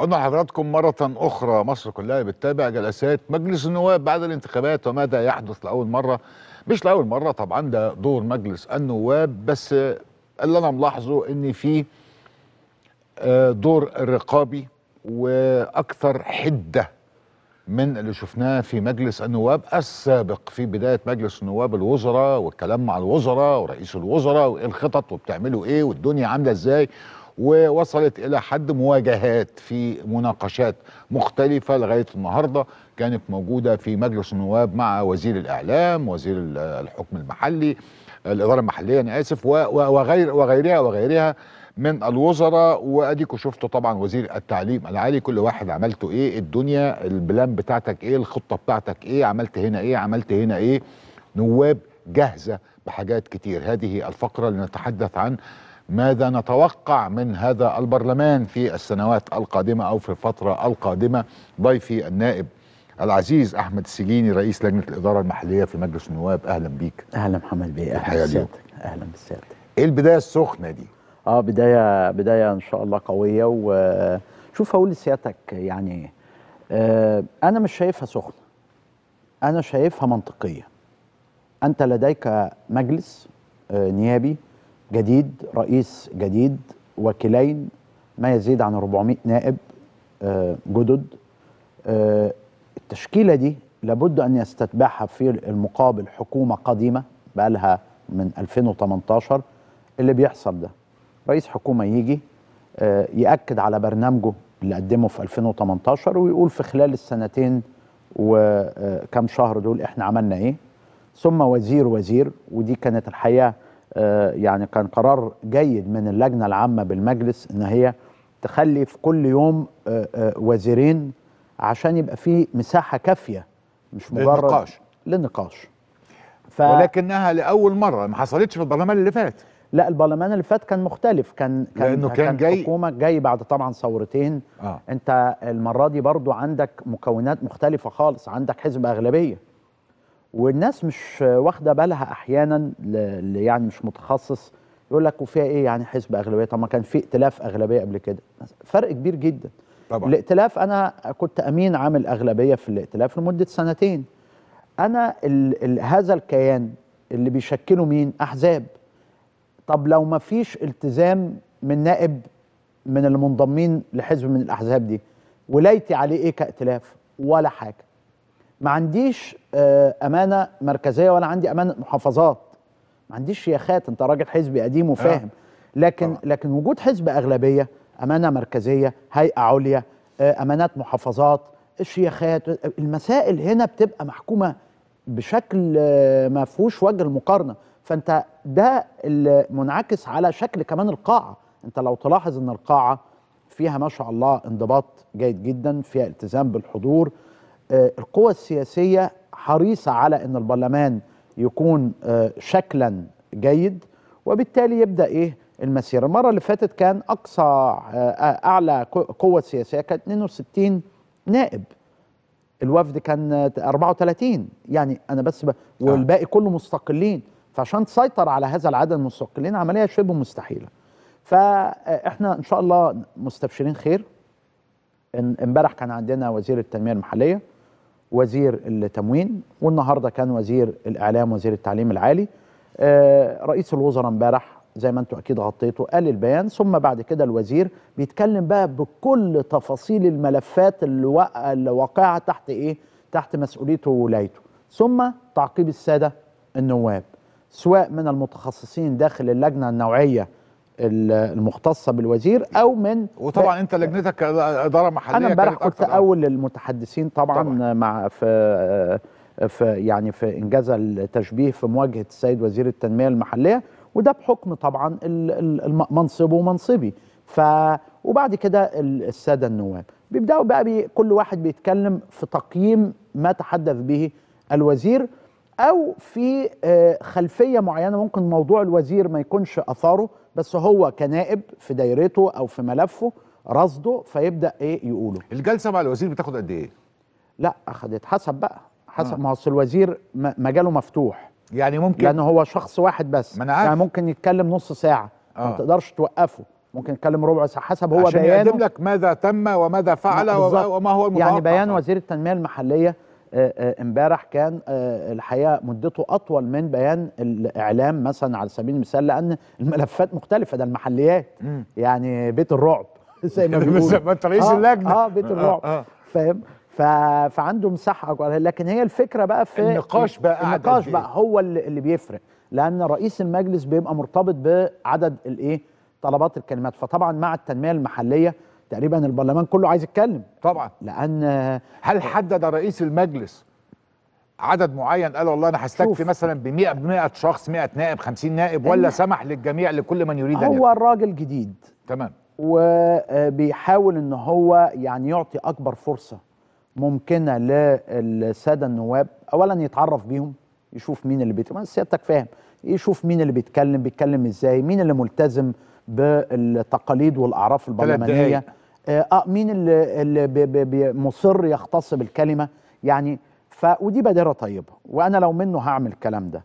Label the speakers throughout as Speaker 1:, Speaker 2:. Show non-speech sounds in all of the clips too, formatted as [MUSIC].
Speaker 1: عدنا لحضراتكم مرة أخرى مصر كلها بتتابع جلسات مجلس النواب بعد الانتخابات وماذا يحدث لأول مرة مش لأول مرة طبعا ده دور مجلس النواب بس اللي أنا ملاحظه إن في آه، دور رقابي وأكثر حدة من اللي شفناه في مجلس النواب السابق في بداية مجلس النواب الوزراء والكلام مع الوزراء ورئيس الوزراء وإيه الخطط وبتعملوا إيه والدنيا عاملة إزاي ووصلت الى حد مواجهات في مناقشات مختلفه لغايه النهارده كانت موجوده في مجلس النواب مع وزير الاعلام وزير الحكم المحلي الاداره المحليه انا اسف وغير وغيرها وغيرها من الوزراء واديكم شفتوا طبعا وزير التعليم العالي كل واحد عملته ايه الدنيا البلان بتاعتك ايه الخطه بتاعتك ايه عملت هنا ايه عملت هنا ايه نواب جاهزه بحاجات كتير هذه الفقره اللي نتحدث عن ماذا نتوقع من هذا البرلمان في السنوات القادمة أو في الفترة القادمة ضيفي النائب العزيز أحمد السجيني رئيس لجنة الإدارة المحلية في مجلس النواب أهلا بيك أهلا محمد بيه أهلا بسيادتك أهلا بسيادتك
Speaker 2: إيه البداية السخنة دي؟ آه بداية بداية إن شاء الله قوية وشوف هقول لسيادتك يعني آه أنا مش شايفها سخنة أنا شايفها منطقية أنت لديك مجلس آه نيابي جديد رئيس جديد وكلين ما يزيد عن 400 نائب آه، جدد آه، التشكيلة دي لابد أن يستتبعها في المقابل حكومة قديمة بقالها من 2018 اللي بيحصل ده رئيس حكومة يجي آه، يأكد على برنامجه اللي قدمه في 2018 ويقول في خلال السنتين وكم شهر دول احنا عملنا ايه ثم وزير وزير ودي كانت الحقيقه آه، يعني كان قرار جيد من اللجنه العامه بالمجلس ان هي تخلي في كل يوم آه، آه، وزيرين عشان يبقى في مساحه كافيه مش مجرد للنقاش للنقاش ف...
Speaker 1: ولكنها لاول مره ما حصلتش في البرلمان اللي فات
Speaker 2: لا البرلمان اللي فات كان مختلف كان كان لأنه كان, كان جاي حكومه جاي بعد طبعا ثورتين آه. انت المره دي برضو عندك مكونات مختلفه خالص عندك حزب اغلبيه والناس مش واخده بالها احيانا اللي يعني مش متخصص يقول لك وفيها ايه يعني حزب اغلبيه طب ما كان في ائتلاف اغلبيه قبل كده فرق كبير جدا طبعا الائتلاف انا كنت امين عام الاغلبيه في الائتلاف لمده سنتين انا الـ الـ هذا الكيان اللي بيشكله مين احزاب طب لو ما فيش التزام من نائب من المنضمين لحزب من الاحزاب دي ولايتي عليه ايه كائتلاف ولا حاجه ما عنديش آه، امانه مركزيه ولا عندي امانه محافظات ما عنديش شيخات انت راجل حزبي قديم وفاهم آه. لكن لكن وجود حزب اغلبيه امانه مركزيه هيئه عليا آه، امانات محافظات الشيخات المسائل هنا بتبقى محكومه بشكل ما فيهوش وجه المقارنه فانت ده منعكس على شكل كمان القاعه انت لو تلاحظ ان القاعه فيها ما شاء الله انضباط جيد جدا فيها التزام بالحضور آه، القوى السياسيه حريصه على ان البرلمان يكون آه، شكلا جيد وبالتالي يبدا ايه المسيره المره اللي فاتت كان اقصى آه، اعلى قوه سياسيه كانت 62 نائب الوفد كان 34 يعني انا بس ب... والباقي كله مستقلين فعشان تسيطر على هذا العدد المستقلين عمليه شبه مستحيله فاحنا ان شاء الله مستبشرين خير امبارح كان عندنا وزير التنميه المحليه وزير التموين والنهارده كان وزير الاعلام وزير التعليم العالي آه، رئيس الوزراء امبارح زي ما انتوا اكيد غطيتوا قال البيان ثم بعد كده الوزير بيتكلم بقى بكل تفاصيل الملفات اللي, اللي واقعه تحت ايه تحت مسؤوليته وولايته ثم تعقيب الساده النواب سواء من المتخصصين داخل اللجنه النوعيه المختصه بالوزير او من وطبعا انت
Speaker 1: لجنتك اداره محليه انا امبارح كنت
Speaker 2: اول المتحدثين طبعا, طبعا مع في في يعني في انجاز التشبيه في مواجهه السيد وزير التنميه المحليه وده بحكم طبعا منصبه ومنصبي ف وبعد كده الساده النواب بيبداوا بقى بي كل واحد بيتكلم في تقييم ما تحدث به الوزير او في آه، خلفيه معينه ممكن موضوع الوزير ما يكونش اثاره بس هو كنائب في دايرته او في ملفه رصده فيبدا ايه يقوله الجلسه مع الوزير بتاخد قد ايه لا اخدت حسب بقى حسب آه. ما اصل الوزير مجاله مفتوح يعني ممكن لأنه هو شخص واحد بس ما أنا عارف. يعني ممكن يتكلم نص ساعه آه. ما تقدرش توقفه ممكن يتكلم ربع ساعه حسب هو عشان بيانه يقدم
Speaker 1: لك ماذا تم وماذا فعل وما هو المتوقع يعني بيان
Speaker 2: وزير التنميه المحليه آه، آه، امبارح كان آه، الحقيقه مدته اطول من بيان الاعلام مثلا على سبيل المثال لان الملفات مختلفه ده المحليات يعني بيت الرعب [LAUGHS] زي ما [LAUGHS] بيقولوا انت رئيس اللجنه اه بيت الرعب فاهم ف... فعنده مساحه لكن هي الفكره بقى في النقاش بقى النقاش بقى هو اللي بيفرق لان رئيس المجلس بيبقى مرتبط بعدد الايه طلبات الكلمات فطبعا مع التنميه المحليه تقريبا البرلمان كله عايز
Speaker 1: يتكلم طبعا لان هل حدد رئيس المجلس عدد معين قال والله انا هستكفي مثلا ب 100 ب 100 شخص 100 نائب 50 نائب ولا سمح للجميع لكل من يريد هو الراجل جديد تمام
Speaker 2: وبيحاول ان هو يعني يعطي اكبر فرصه ممكنه للساده النواب اولا يتعرف بيهم يشوف مين اللي بيتكلم سيادتك فاهم يشوف مين اللي بيتكلم بيتكلم ازاي مين اللي ملتزم بالتقاليد والاعراف البرلمانيه آه،, اه مين اللي, اللي بي بي مصر يختص بالكلمه يعني ف ودي بادره طيبه وانا لو منه هعمل الكلام ده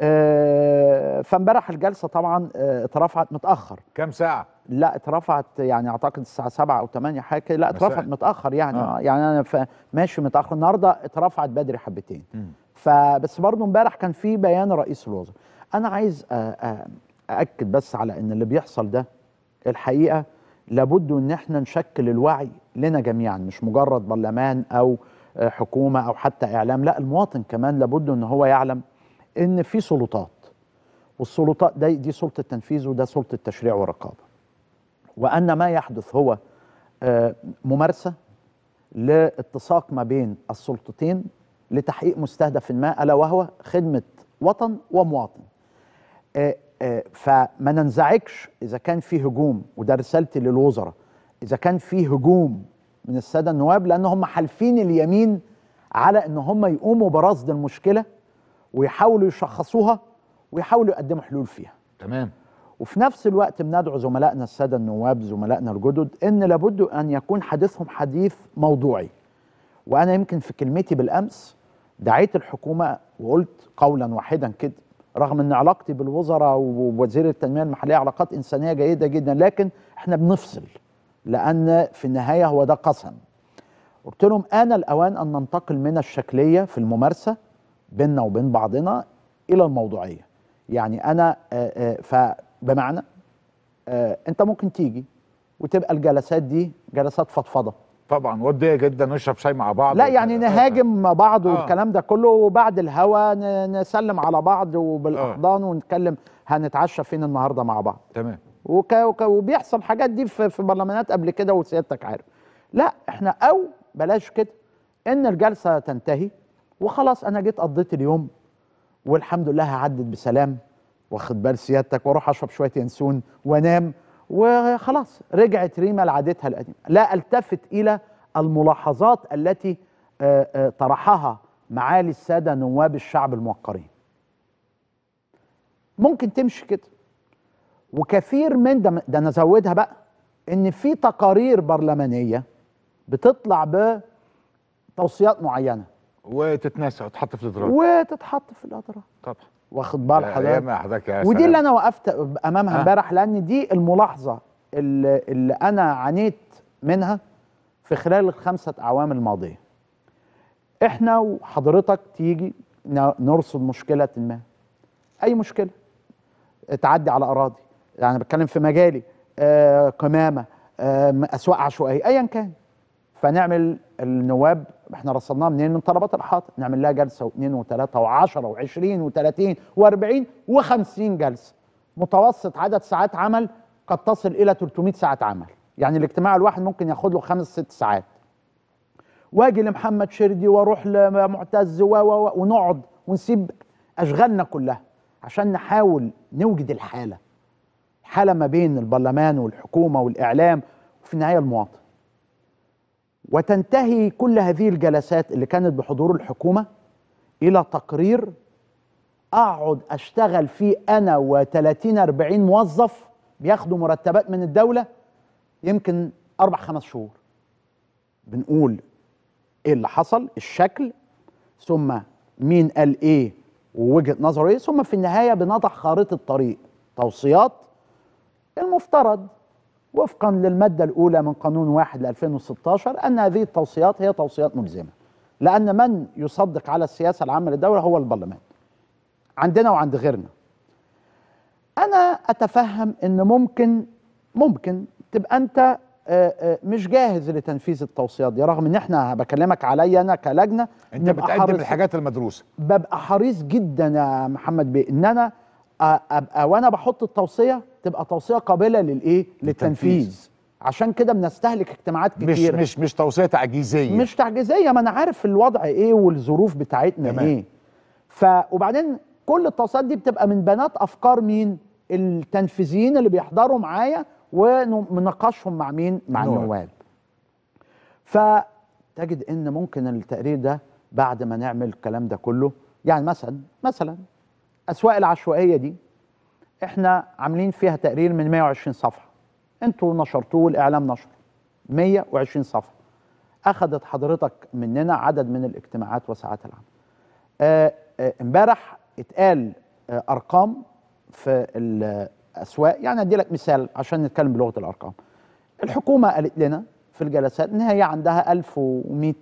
Speaker 2: اه فامبارح الجلسه طبعا اه اترفعت متاخر كام ساعه لا اترفعت يعني اعتقد الساعه 7 او 8 حاجه كده لا اترفعت متاخر يعني آه. يعني انا ماشي متاخر النهارده اترفعت بدري حبتين م. فبس برضه امبارح كان في بيان رئيس الوزراء انا عايز أ... أ... أأكد بس على إن اللي بيحصل ده الحقيقة لابد ان احنا نشكل الوعي لنا جميعا مش مجرد برلمان او آه، حكومه او حتى اعلام لا المواطن كمان لابد ان هو يعلم ان في سلطات والسلطات دي دي سلطه تنفيذ وده سلطه تشريع ورقابه وان ما يحدث هو آه، ممارسه لاتساق ما بين السلطتين لتحقيق مستهدف ما الا وهو خدمه وطن ومواطن آه، آه، فما ننزعجش اذا كان في هجوم وده رسالتي للوزراء اذا كان في هجوم من الساده النواب لان هم حالفين اليمين على ان هم يقوموا برصد المشكله ويحاولوا يشخصوها ويحاولوا يقدموا حلول فيها تمام وفي نفس الوقت بندعو زملائنا الساده النواب زملائنا الجدد ان لابد ان يكون حديثهم حديث موضوعي وانا يمكن في كلمتي بالامس دعيت الحكومه وقلت قولا واحدا كده رغم ان علاقتي بالوزراء ووزير التنميه المحليه علاقات انسانيه جيده جدا لكن احنا بنفصل لان في النهايه هو ده قسم قلت لهم آن الأوان أن ننتقل من الشكلية في الممارسة بيننا وبين بعضنا إلى الموضوعية يعني أنا آه، آه، فبمعنى آه، أنت ممكن تيجي وتبقى الجلسات دي جلسات فضفضة
Speaker 1: طبعا وديه جدا نشرب شاي مع بعض لا يعني
Speaker 2: نهاجم آه. بعض والكلام ده كله وبعد الهوا نسلم على بعض وبالاحضان آه. ونتكلم هنتعشى فين النهارده مع بعض تمام وك... وك... وبيحصل حاجات دي في, في برلمانات قبل كده وسيادتك عارف لا احنا او بلاش كده ان الجلسه تنتهي وخلاص انا جيت قضيت اليوم والحمد لله عدت بسلام واخد بال سيادتك واروح اشرب شويه ينسون وانام وخلاص رجعت ريما لعادتها القديمه لا التفت الى الملاحظات التي آه، آه، طرحها معالي الساده نواب الشعب الموقرين ممكن تمشي كده وكثير من ده, ده نزودها بقى ان في تقارير برلمانيه بتطلع بتوصيات معينه
Speaker 1: وتتناسى وتتحط في الاضرار
Speaker 2: وتتحط في الاضرار طبعا واخد بال حضرتك ودي اللي انا وقفت امامها آه. امبارح لان دي الملاحظه اللي, اللي انا عانيت منها في خلال الخمسه اعوام الماضيه احنا وحضرتك تيجي نرصد مشكله ما اي مشكله تعدي على اراضي يعني بتكلم في مجالي آه قمامه آه اسواق عشوائيه ايا كان فنعمل النواب احنا رصدناها منين؟ من طلبات الاحاط نعمل لها جلسه واثنين وثلاثه وعشرة وعشرين وثلاثين واربعين وخمسين جلسه متوسط عدد ساعات عمل قد تصل الى 300 ساعه عمل يعني الاجتماع الواحد ممكن ياخد له خمس ست ساعات واجي لمحمد شردي واروح لمعتز و ونقعد ونسيب اشغالنا كلها عشان نحاول نوجد الحاله الحاله ما بين البرلمان والحكومه والاعلام وفي النهايه المواطن وتنتهي كل هذه الجلسات اللي كانت بحضور الحكومه الى تقرير اقعد اشتغل فيه انا و30 40 موظف بياخدوا مرتبات من الدوله يمكن اربع خمس شهور بنقول ايه اللي حصل الشكل ثم مين قال ايه ووجهه نظره ايه ثم في النهايه بنضع خارطه طريق توصيات المفترض وفقا للمادة الأولى من قانون واحد ل 2016 أن هذه التوصيات هي توصيات ملزمة لأن من يصدق على السياسة العامة للدولة هو البرلمان عندنا وعند غيرنا أنا أتفهم أن ممكن ممكن تبقى أنت آه، آه، مش جاهز لتنفيذ التوصيات دي رغم ان احنا بكلمك عليا انا كلجنه انت بتقدم الحاجات المدروسه ببقى حريص جدا يا محمد بان ان انا ابقى وانا بحط التوصيه تبقى توصيه قابله للايه للتنفيذ عشان كده بنستهلك اجتماعات كتير مش مش
Speaker 1: مش توصيه تعجيزيه مش
Speaker 2: تعجيزيه ما انا عارف الوضع ايه والظروف بتاعتنا تمام. ايه ف وبعدين كل التوصيات دي بتبقى من بنات افكار مين التنفيذيين اللي بيحضروا معايا ونقاشهم مع مين مع النواب فتجد ان ممكن التقرير ده بعد ما نعمل الكلام ده كله يعني مثلا مثلا اسواق العشوائيه دي احنا عاملين فيها تقرير من 120 صفحه انتوا نشرتوه الاعلام نشر 120 صفحه اخذت حضرتك مننا عدد من الاجتماعات وساعات العمل آه، آه، امبارح اتقال آه، ارقام في الاسواق يعني ادي لك مثال عشان نتكلم بلغه الارقام الحكومه قالت لنا في الجلسات ان هي عندها 1100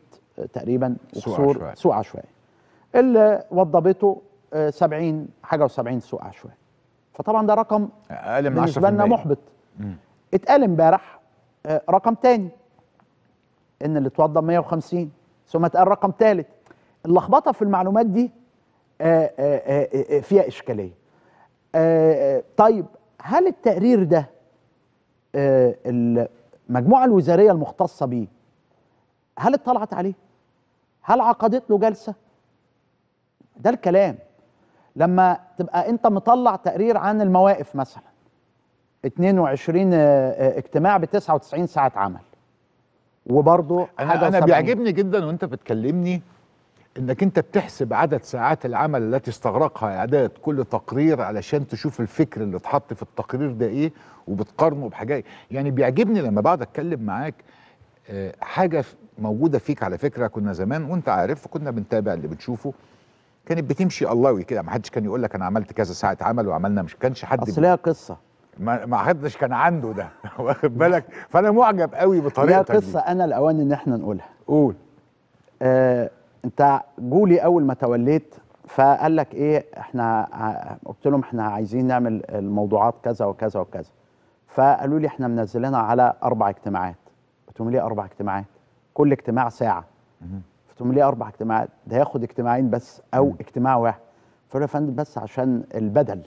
Speaker 2: تقريبا سوق عشوائي اللي وضبته 70 حاجه و70 سوق عشوائي فطبعا ده رقم
Speaker 1: اقل من 10% بالنسبه لنا محبط
Speaker 2: اتقال امبارح آه، رقم تاني ان اللي اتوضى 150 ثم اتقال رقم ثالث اللخبطه في المعلومات دي آه، آه، فيها اشكاليه طيب هل التقرير ده المجموعه الوزاريه المختصه بيه هل اطلعت عليه هل عقدت له جلسه ده الكلام لما تبقى انت مطلع تقرير عن المواقف مثلا 22 آه، آه، اجتماع ب 99 ساعه عمل وبرضه انا انا بيعجبني
Speaker 1: جدا وانت بتكلمني انك انت بتحسب عدد ساعات العمل التي استغرقها اعداد كل تقرير علشان تشوف الفكر اللي اتحط في التقرير ده ايه وبتقارنه بحاجات يعني بيعجبني لما بقعد اتكلم معاك آه، حاجه موجوده فيك على فكره كنا زمان وانت عارف كنا بنتابع اللي بتشوفه كانت بتمشي اللهوي كده ما حدش كان يقول لك انا عملت كذا ساعه عمل وعملنا مش كانش حد اصل ليها قصه ما ما حدش كان عنده ده [LAUGHS] واخد بالك فانا معجب قوي بطريقتك ليها قصه
Speaker 2: انا الاوان ان احنا نقولها قول آه انت جولي اول ما توليت فقال لك ايه احنا قلت لهم احنا عايزين نعمل الموضوعات كذا وكذا وكذا فقالوا لي احنا منزلينها على اربع اجتماعات قلت لهم ليه اربع اجتماعات كل اجتماع ساعه قلت لهم ليه اربع اجتماعات؟ ده هياخد اجتماعين بس او م. اجتماع واحد. له يا فندم بس عشان البدل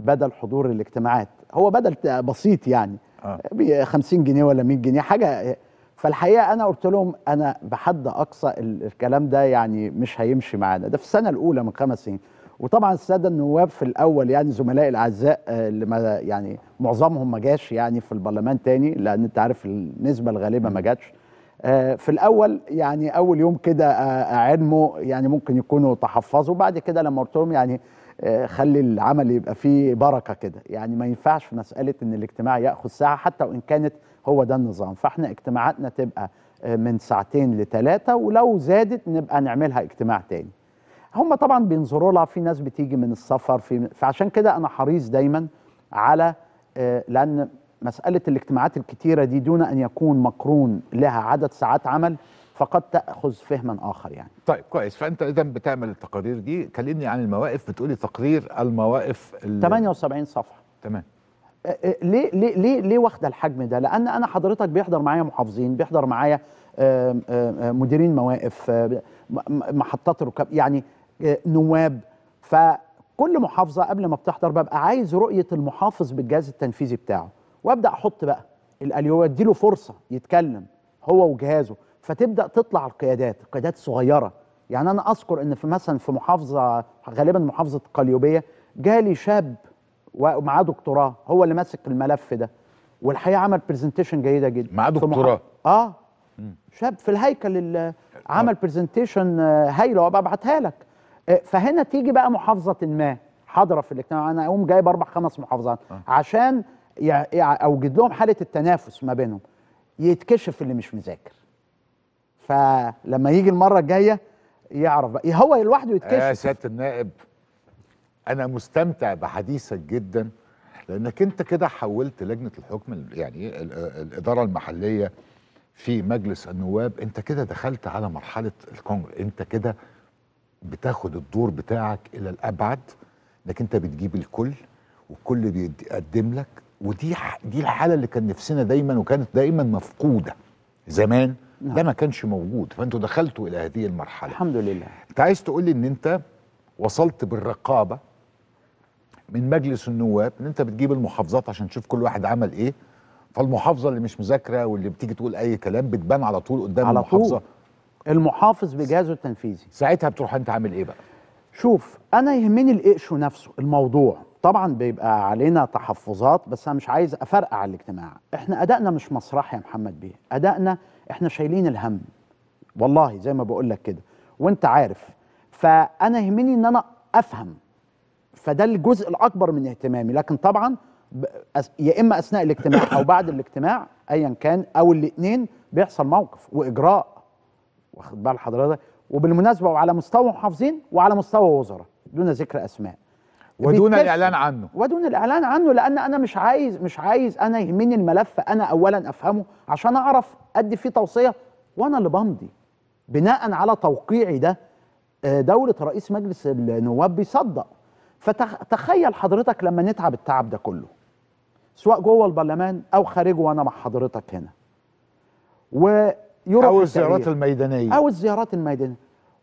Speaker 2: بدل حضور الاجتماعات هو بدل بسيط يعني آه. ب 50 جنيه ولا 100 جنيه حاجه فالحقيقه انا قلت لهم انا بحد اقصى الكلام ده يعني مش هيمشي معانا ده في السنه الاولى من خمس سنين وطبعا الساده النواب في الاول يعني زملائي الاعزاء آه، اللي ما يعني معظمهم ما جاش يعني في البرلمان تاني لان انت عارف النسبه الغالبه ما جاتش آه، في الاول يعني اول يوم كده آه، اعلمه يعني ممكن يكونوا تحفظوا بعد كده لما قلت لهم يعني آه، خلي العمل يبقى فيه بركه كده يعني ما ينفعش في مساله ان الاجتماع ياخذ ساعه حتى وان كانت هو ده النظام فاحنا اجتماعاتنا تبقى من ساعتين لثلاثه ولو زادت نبقى نعملها اجتماع تاني هم طبعا بينظروا لها في ناس بتيجي من السفر في فعشان كده انا حريص دايما على لان مسألة الاجتماعات الكتيرة دي دون أن يكون مقرون لها عدد ساعات عمل فقد تأخذ فهما آخر يعني
Speaker 1: طيب كويس فأنت إذا بتعمل التقارير دي كلمني عن المواقف بتقولي تقرير المواقف 78 صفحة تمام
Speaker 2: ليه ليه ليه ليه واخده الحجم ده؟ لان انا حضرتك بيحضر معايا محافظين، بيحضر معايا مديرين مواقف، آه، محطات ركاب، يعني آه، نواب فكل محافظه قبل ما بتحضر ببقى عايز رؤيه المحافظ بالجهاز التنفيذي بتاعه. وابدا احط بقى الاليو اديله فرصه يتكلم هو وجهازه فتبدا تطلع القيادات القيادات الصغيره يعني انا اذكر ان في مثلا في محافظه غالبا محافظه قليوبيه جالي شاب ومعاه دكتوراه هو اللي ماسك الملف ده والحقيقه عمل برزنتيشن جيده جدا معاه دكتوراه اه شاب في الهيكل اللي آه. عمل برزنتيشن آه، هايله وابقى لك آه، فهنا تيجي بقى محافظه ما حاضره في الاجتماع انا اقوم جايب اربع خمس محافظات عشان اوجد لهم حاله التنافس ما بينهم يتكشف اللي مش مذاكر فلما يجي المره الجايه يعرف بقى هو لوحده يتكشف يا سياده
Speaker 1: النائب انا مستمتع بحديثك جدا لانك انت كده حولت لجنه الحكم يعني إيه، الاداره المحليه في مجلس النواب انت كده دخلت على مرحله الكونجرس انت كده بتاخد الدور بتاعك الى الابعد انك انت بتجيب الكل والكل بيقدم لك ودي دي الحاله اللي كان نفسنا دايما وكانت دايما مفقوده زمان نعم. ده ما كانش موجود فانتوا دخلتوا الى هذه المرحله الحمد لله انت عايز تقول لي ان انت وصلت بالرقابه من مجلس النواب ان انت بتجيب المحافظات عشان تشوف كل واحد عمل ايه فالمحافظه اللي مش مذاكره واللي بتيجي تقول اي كلام بتبان على طول قدام على المحافظه طول. المحافظ بجهازه التنفيذي ساعتها بتروح انت عامل ايه بقى
Speaker 2: شوف انا يهمني القش نفسه الموضوع طبعا بيبقى علينا تحفظات بس انا مش عايز افرقع على الاجتماع احنا ادائنا مش مسرح يا محمد بيه ادائنا احنا شايلين الهم والله زي ما بقول لك كده وانت عارف فانا يهمني ان انا افهم فده الجزء الاكبر من اهتمامي لكن طبعا يا اما اثناء الاجتماع او بعد الاجتماع ايا كان او الاثنين بيحصل موقف واجراء واخد بال حضرتك وبالمناسبه وعلى مستوى محافظين وعلى مستوى وزراء دون ذكر اسماء
Speaker 1: ودون الاعلان عنه
Speaker 2: ودون الاعلان عنه لان انا مش عايز مش عايز انا يهمني الملف انا اولا افهمه عشان اعرف ادي فيه توصيه وانا اللي بمضي بناء على توقيعي ده آه، دوله رئيس مجلس النواب بيصدق فتخيل حضرتك لما نتعب التعب ده كله سواء جوه البرلمان او خارجه وانا مع حضرتك هنا ويروح او الزيارات الميدانيه او الزيارات الميدانيه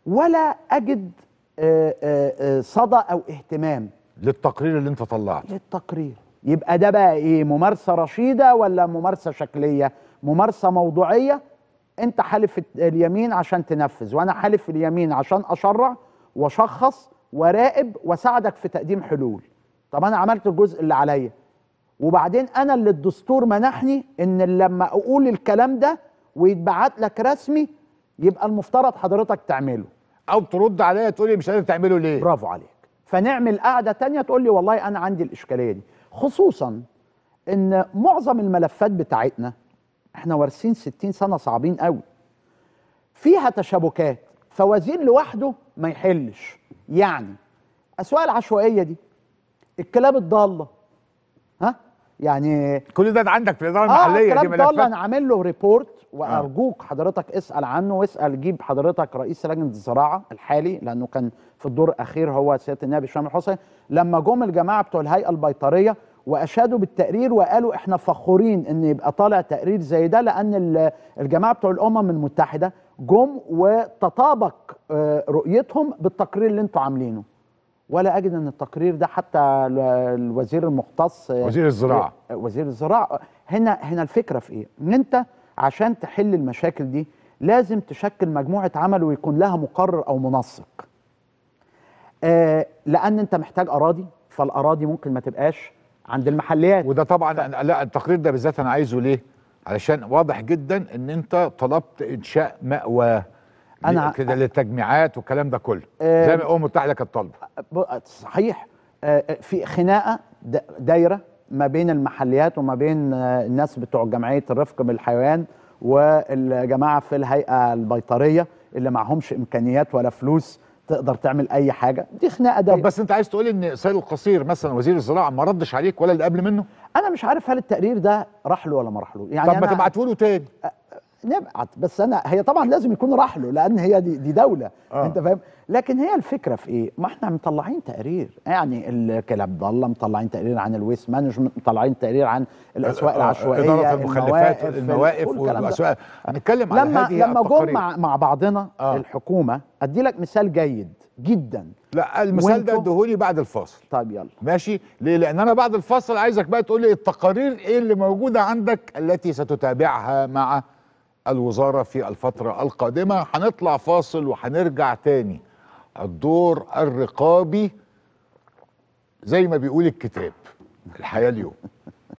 Speaker 2: ولا اجد آه، آه، صدى او اهتمام للتقرير اللي انت طلعته للتقرير يبقى ده بقى ايه ممارسه رشيده ولا ممارسه شكليه ممارسه موضوعيه انت حالف اليمين عشان تنفذ وانا حالف اليمين عشان اشرع واشخص وراقب واساعدك في تقديم حلول طب انا عملت الجزء اللي عليا وبعدين انا اللي الدستور منحني ان لما اقول الكلام ده ويتبعت لك رسمي يبقى المفترض حضرتك تعمله او ترد عليا تقول لي مش قادر تعمله ليه برافو عليك فنعمل قاعده تانية تقول لي والله انا عندي الاشكاليه دي خصوصا ان معظم الملفات بتاعتنا احنا وارثين 60 سنه صعبين قوي فيها تشابكات فوزير لوحده ما يحلش يعني اسواق العشوائيه دي الكلاب الضاله ها يعني
Speaker 1: كل ده عندك في الاداره آه، المحليه آه دي ملفات الكلاب الضاله انا
Speaker 2: عامل له ريبورت اه. وارجوك حضرتك اسال عنه واسال جيب حضرتك رئيس لجنه الزراعه الحالي لانه كان في الدور الاخير هو سياده النائب هشام الحسين لما جم الجماعه بتوع الهيئه البيطريه واشادوا بالتقرير وقالوا احنا فخورين ان يبقى طالع تقرير زي ده لان الجماعه بتوع الامم المتحده جم وتطابق اه، رؤيتهم بالتقرير اللي انتوا عاملينه ولا اجد ان التقرير ده حتى الوزير المختص اه، وزير الزراعه وزير الزراعه هنا هنا الفكره في ايه ان انت عشان تحل المشاكل دي لازم تشكل مجموعه عمل ويكون لها مقرر او منسق
Speaker 1: آه لان انت محتاج اراضي فالاراضي ممكن ما تبقاش عند المحليات وده طبعا ف... لا التقرير ده بالذات انا عايزه ليه علشان واضح جدا ان انت طلبت انشاء مأوى انا كده للتجميعات والكلام ده كله آه زي ما الامم المتحده كانت طالبه
Speaker 2: صحيح آه،, آه في خناقه دايره ما بين المحليات وما بين الناس بتوع جمعيه الرفق بالحيوان والجماعه في الهيئه البيطريه اللي معهمش امكانيات ولا فلوس تقدر تعمل اي
Speaker 1: حاجه دي خناقه ده طب بس انت عايز تقول ان سيد القصير مثلا وزير الزراعه ما ردش عليك ولا اللي قبل منه انا مش عارف هل التقرير ده راح له ولا ما راح له يعني طب ما تبعتوله تاني نبعت
Speaker 2: بس انا هي طبعا لازم يكون راح له لان هي دي, دي دوله آه. انت فاهم لكن هي الفكره في ايه ما احنا مطلعين تقرير يعني عبد الله مطلعين تقرير عن الويست مانجمنت مطلعين تقرير عن الاسواق آه، آه، آه، العشوائيه اداره المخلفات المواقف والاسواق هنتكلم على لما هذه لما جم مع, مع بعضنا آه. الحكومه ادي لك مثال جيد جدا
Speaker 1: لا المثال ده ادهولي بعد الفاصل طيب يلا ماشي ليه لان انا بعد الفاصل عايزك بقى تقول لي التقارير ايه اللي موجوده عندك التي ستتابعها مع الوزارة في الفترة القادمة هنطلع فاصل وهنرجع تاني الدور الرقابي زي ما بيقول الكتاب الحياة اليوم